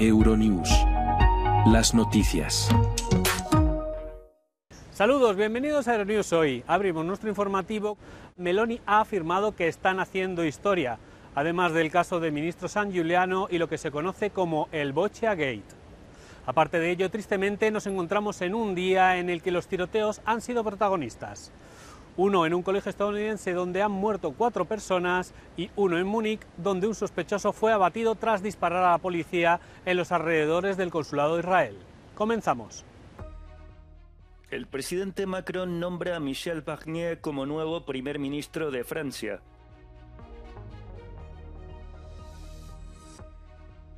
Euronews. Las noticias. Saludos, bienvenidos a Euronews hoy. Abrimos nuestro informativo. Meloni ha afirmado que están haciendo historia, además del caso del ministro San Giuliano y lo que se conoce como el Bochia Gate. Aparte de ello, tristemente nos encontramos en un día en el que los tiroteos han sido protagonistas uno en un colegio estadounidense donde han muerto cuatro personas y uno en Múnich donde un sospechoso fue abatido tras disparar a la policía en los alrededores del consulado de Israel. Comenzamos. El presidente Macron nombra a Michel Barnier como nuevo primer ministro de Francia.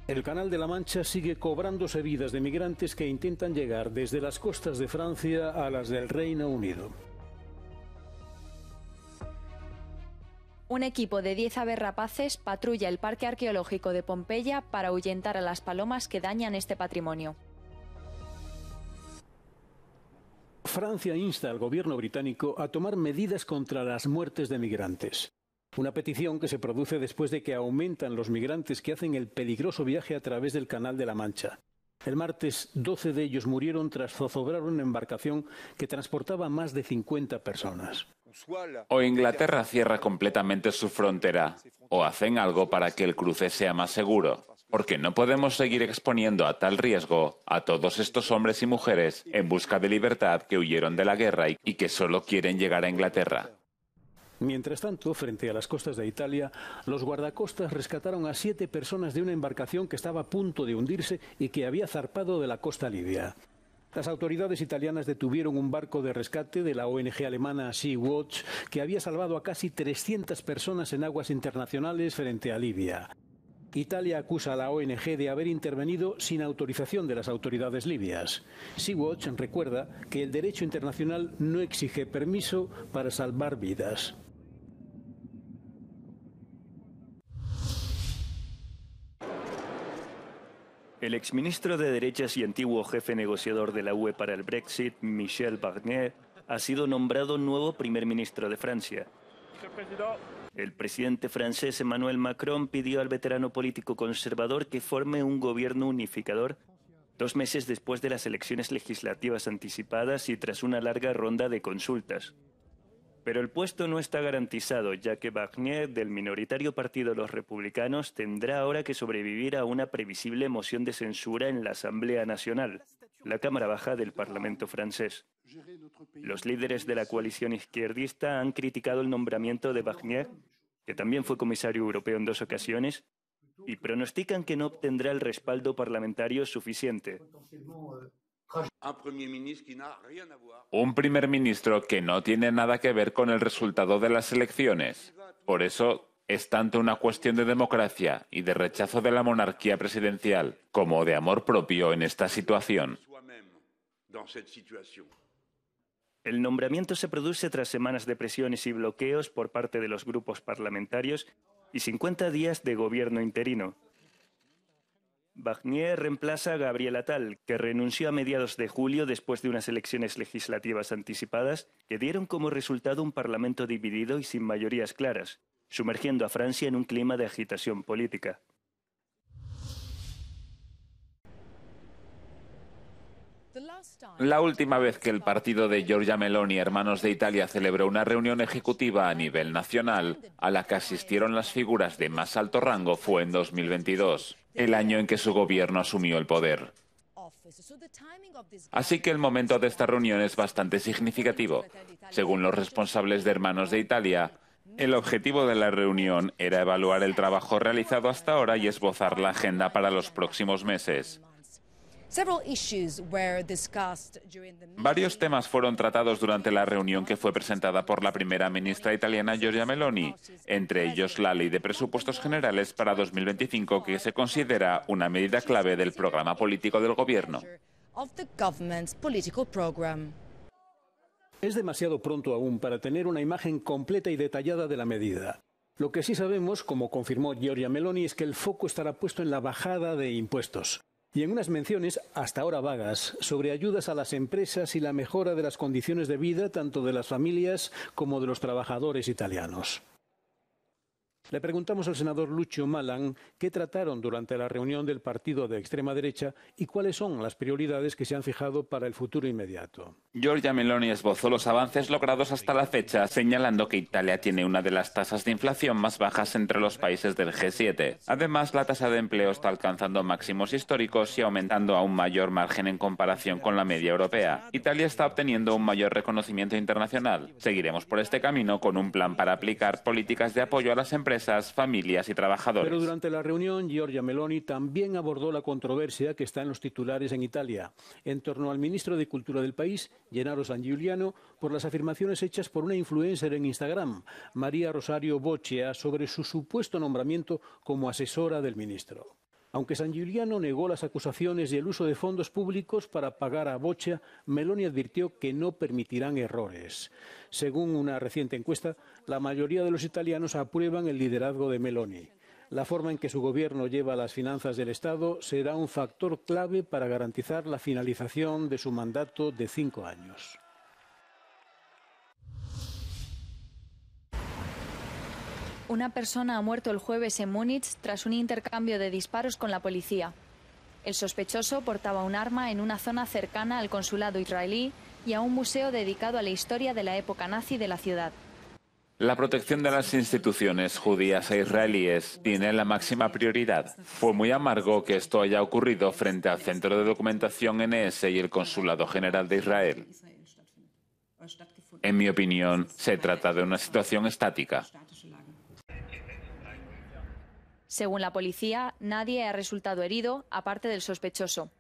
El Canal de la Mancha sigue cobrándose vidas de migrantes que intentan llegar desde las costas de Francia a las del Reino Unido. Un equipo de 10 aves rapaces patrulla el Parque Arqueológico de Pompeya para ahuyentar a las palomas que dañan este patrimonio. Francia insta al gobierno británico a tomar medidas contra las muertes de migrantes. Una petición que se produce después de que aumentan los migrantes que hacen el peligroso viaje a través del Canal de la Mancha. El martes, 12 de ellos murieron tras zozobrar una embarcación que transportaba más de 50 personas. O Inglaterra cierra completamente su frontera, o hacen algo para que el cruce sea más seguro, porque no podemos seguir exponiendo a tal riesgo a todos estos hombres y mujeres en busca de libertad que huyeron de la guerra y que solo quieren llegar a Inglaterra. Mientras tanto, frente a las costas de Italia, los guardacostas rescataron a siete personas de una embarcación que estaba a punto de hundirse y que había zarpado de la costa libia. Las autoridades italianas detuvieron un barco de rescate de la ONG alemana Sea-Watch que había salvado a casi 300 personas en aguas internacionales frente a Libia. Italia acusa a la ONG de haber intervenido sin autorización de las autoridades libias. Sea-Watch recuerda que el derecho internacional no exige permiso para salvar vidas. El exministro de Derechas y antiguo jefe negociador de la UE para el Brexit, Michel Barnier, ha sido nombrado nuevo primer ministro de Francia. El presidente francés Emmanuel Macron pidió al veterano político conservador que forme un gobierno unificador dos meses después de las elecciones legislativas anticipadas y tras una larga ronda de consultas. Pero el puesto no está garantizado, ya que Barnier, del minoritario partido Los Republicanos, tendrá ahora que sobrevivir a una previsible moción de censura en la Asamblea Nacional, la Cámara Baja del Parlamento francés. Los líderes de la coalición izquierdista han criticado el nombramiento de Barnier, que también fue comisario europeo en dos ocasiones, y pronostican que no obtendrá el respaldo parlamentario suficiente. Un primer ministro que no tiene nada que ver con el resultado de las elecciones. Por eso es tanto una cuestión de democracia y de rechazo de la monarquía presidencial como de amor propio en esta situación. El nombramiento se produce tras semanas de presiones y bloqueos por parte de los grupos parlamentarios y 50 días de gobierno interino, Barnier reemplaza a Gabriel Atal, que renunció a mediados de julio después de unas elecciones legislativas anticipadas que dieron como resultado un parlamento dividido y sin mayorías claras, sumergiendo a Francia en un clima de agitación política. La última vez que el partido de Giorgia Meloni, Hermanos de Italia, celebró una reunión ejecutiva a nivel nacional a la que asistieron las figuras de más alto rango fue en 2022, el año en que su gobierno asumió el poder. Así que el momento de esta reunión es bastante significativo. Según los responsables de Hermanos de Italia, el objetivo de la reunión era evaluar el trabajo realizado hasta ahora y esbozar la agenda para los próximos meses. Varios temas fueron tratados durante la reunión que fue presentada por la primera ministra italiana Giorgia Meloni, entre ellos la Ley de Presupuestos Generales para 2025, que se considera una medida clave del programa político del Gobierno. Es demasiado pronto aún para tener una imagen completa y detallada de la medida. Lo que sí sabemos, como confirmó Giorgia Meloni, es que el foco estará puesto en la bajada de impuestos y en unas menciones hasta ahora vagas sobre ayudas a las empresas y la mejora de las condiciones de vida tanto de las familias como de los trabajadores italianos. Le preguntamos al senador Lucio Malan qué trataron durante la reunión del partido de extrema derecha y cuáles son las prioridades que se han fijado para el futuro inmediato. Giorgia Meloni esbozó los avances logrados hasta la fecha, señalando que Italia tiene una de las tasas de inflación más bajas entre los países del G7. Además, la tasa de empleo está alcanzando máximos históricos y aumentando a un mayor margen en comparación con la media europea. Italia está obteniendo un mayor reconocimiento internacional. Seguiremos por este camino con un plan para aplicar políticas de apoyo a las empresas familias y trabajadores. Pero durante la reunión, Giorgia Meloni también abordó la controversia que está en los titulares en Italia en torno al ministro de Cultura del país, Gennaro San Giuliano, por las afirmaciones hechas por una influencer en Instagram, María Rosario Boccia, sobre su supuesto nombramiento como asesora del ministro. Aunque San Giuliano negó las acusaciones y el uso de fondos públicos para pagar a Bocha, Meloni advirtió que no permitirán errores. Según una reciente encuesta, la mayoría de los italianos aprueban el liderazgo de Meloni. La forma en que su gobierno lleva las finanzas del Estado será un factor clave para garantizar la finalización de su mandato de cinco años. Una persona ha muerto el jueves en Múnich tras un intercambio de disparos con la policía. El sospechoso portaba un arma en una zona cercana al consulado israelí y a un museo dedicado a la historia de la época nazi de la ciudad. La protección de las instituciones judías e israelíes tiene la máxima prioridad. Fue muy amargo que esto haya ocurrido frente al Centro de Documentación NS y el Consulado General de Israel. En mi opinión, se trata de una situación estática. Según la policía, nadie ha resultado herido, aparte del sospechoso.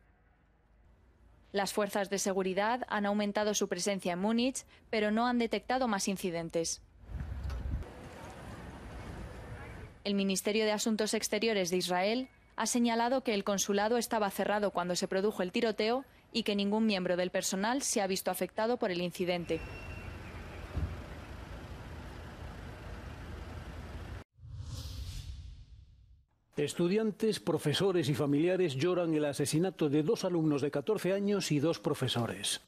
Las fuerzas de seguridad han aumentado su presencia en Múnich, pero no han detectado más incidentes. El Ministerio de Asuntos Exteriores de Israel ha señalado que el consulado estaba cerrado cuando se produjo el tiroteo y que ningún miembro del personal se ha visto afectado por el incidente. Estudiantes, profesores y familiares lloran el asesinato de dos alumnos de 14 años y dos profesores.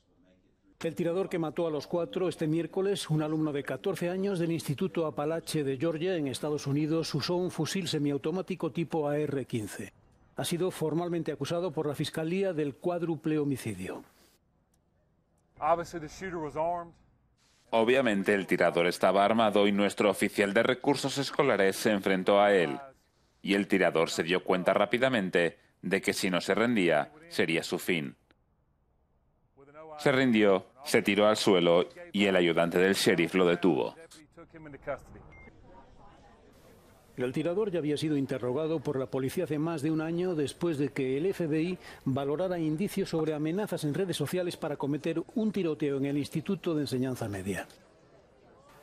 El tirador que mató a los cuatro este miércoles, un alumno de 14 años del Instituto Apalache de Georgia en Estados Unidos, usó un fusil semiautomático tipo AR-15. Ha sido formalmente acusado por la Fiscalía del cuádruple homicidio. Obviamente el tirador estaba armado y nuestro oficial de recursos escolares se enfrentó a él y el tirador se dio cuenta rápidamente de que si no se rendía, sería su fin. Se rindió, se tiró al suelo y el ayudante del sheriff lo detuvo. El tirador ya había sido interrogado por la policía hace más de un año después de que el FBI valorara indicios sobre amenazas en redes sociales para cometer un tiroteo en el Instituto de Enseñanza Media.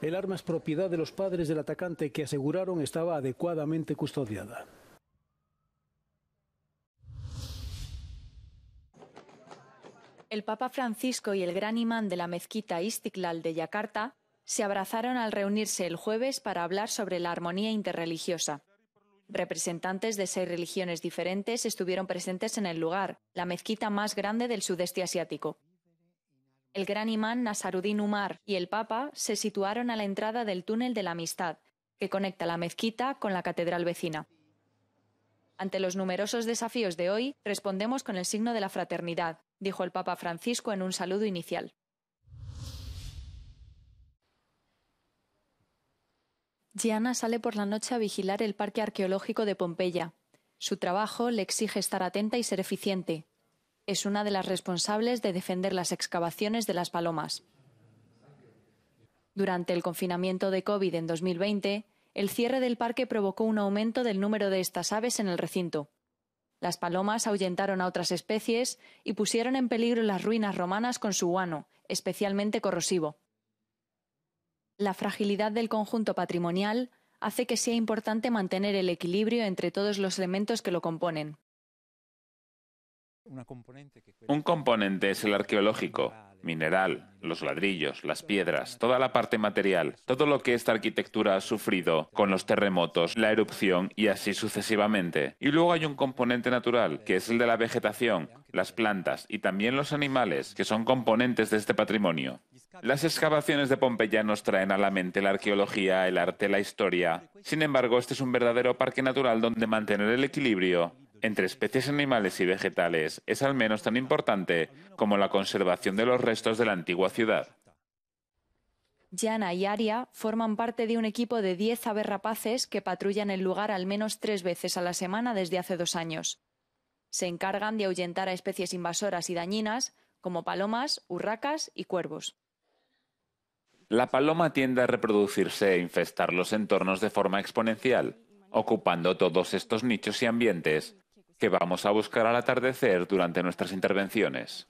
El arma es propiedad de los padres del atacante que aseguraron estaba adecuadamente custodiada. El Papa Francisco y el gran imán de la mezquita Istiklal de Yakarta se abrazaron al reunirse el jueves para hablar sobre la armonía interreligiosa. Representantes de seis religiones diferentes estuvieron presentes en el lugar, la mezquita más grande del sudeste asiático. El gran imán Nasaruddin Umar y el Papa se situaron a la entrada del túnel de la Amistad, que conecta la mezquita con la catedral vecina. Ante los numerosos desafíos de hoy, respondemos con el signo de la fraternidad, dijo el Papa Francisco en un saludo inicial. Gianna sale por la noche a vigilar el parque arqueológico de Pompeya. Su trabajo le exige estar atenta y ser eficiente, es una de las responsables de defender las excavaciones de las palomas. Durante el confinamiento de COVID en 2020, el cierre del parque provocó un aumento del número de estas aves en el recinto. Las palomas ahuyentaron a otras especies y pusieron en peligro las ruinas romanas con su guano, especialmente corrosivo. La fragilidad del conjunto patrimonial hace que sea importante mantener el equilibrio entre todos los elementos que lo componen. Un componente es el arqueológico, mineral, los ladrillos, las piedras, toda la parte material, todo lo que esta arquitectura ha sufrido con los terremotos, la erupción y así sucesivamente. Y luego hay un componente natural, que es el de la vegetación, las plantas y también los animales, que son componentes de este patrimonio. Las excavaciones de Pompeya nos traen a la mente la arqueología, el arte, la historia. Sin embargo, este es un verdadero parque natural donde mantener el equilibrio entre especies animales y vegetales es al menos tan importante como la conservación de los restos de la antigua ciudad. Jana y Aria forman parte de un equipo de 10 aves rapaces que patrullan el lugar al menos tres veces a la semana desde hace dos años. Se encargan de ahuyentar a especies invasoras y dañinas, como palomas, urracas y cuervos. La paloma tiende a reproducirse e infestar los entornos de forma exponencial, ocupando todos estos nichos y ambientes, que vamos a buscar al atardecer durante nuestras intervenciones.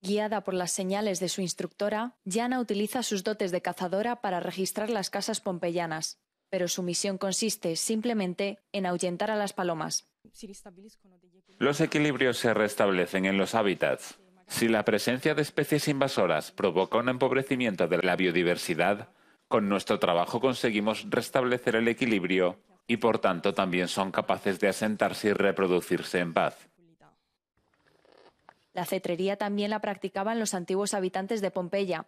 Guiada por las señales de su instructora, Jana utiliza sus dotes de cazadora para registrar las casas pompeyanas, pero su misión consiste simplemente en ahuyentar a las palomas. Los equilibrios se restablecen en los hábitats. Si la presencia de especies invasoras provoca un empobrecimiento de la biodiversidad, con nuestro trabajo conseguimos restablecer el equilibrio y por tanto también son capaces de asentarse y reproducirse en paz. La cetrería también la practicaban los antiguos habitantes de Pompeya.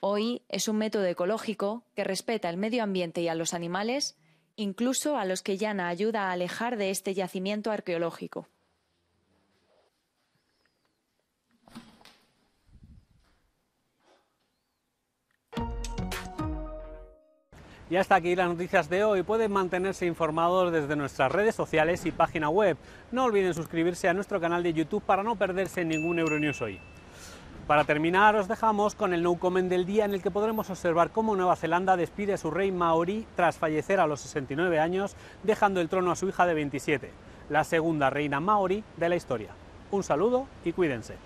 Hoy es un método ecológico que respeta el medio ambiente y a los animales, incluso a los que Llana ayuda a alejar de este yacimiento arqueológico. Y hasta aquí las noticias de hoy. Pueden mantenerse informados desde nuestras redes sociales y página web. No olviden suscribirse a nuestro canal de YouTube para no perderse ningún Euronews hoy. Para terminar, os dejamos con el no comment del día en el que podremos observar cómo Nueva Zelanda despide a su rey Maori tras fallecer a los 69 años, dejando el trono a su hija de 27, la segunda reina Maori de la historia. Un saludo y cuídense.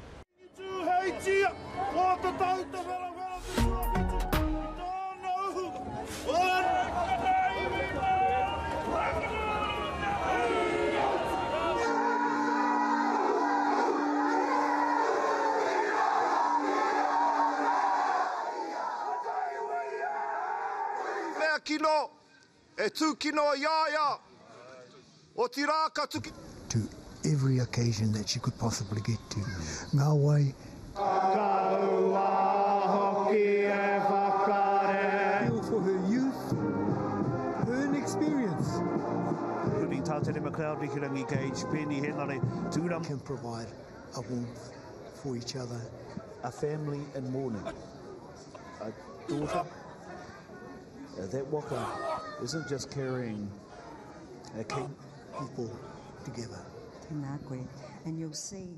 e tūkino o iaia o ti rā ka to every occasion that she could possibly get to ngā wai Kaua hoki e whakare experience Good evening, Tātere McLeod, Niki Gage, Penny Henare, Tūram Can provide a warmth for each other A family in mourning A daughter uh, That waka isn't just carrying a oh. people together. Exactly. And you'll see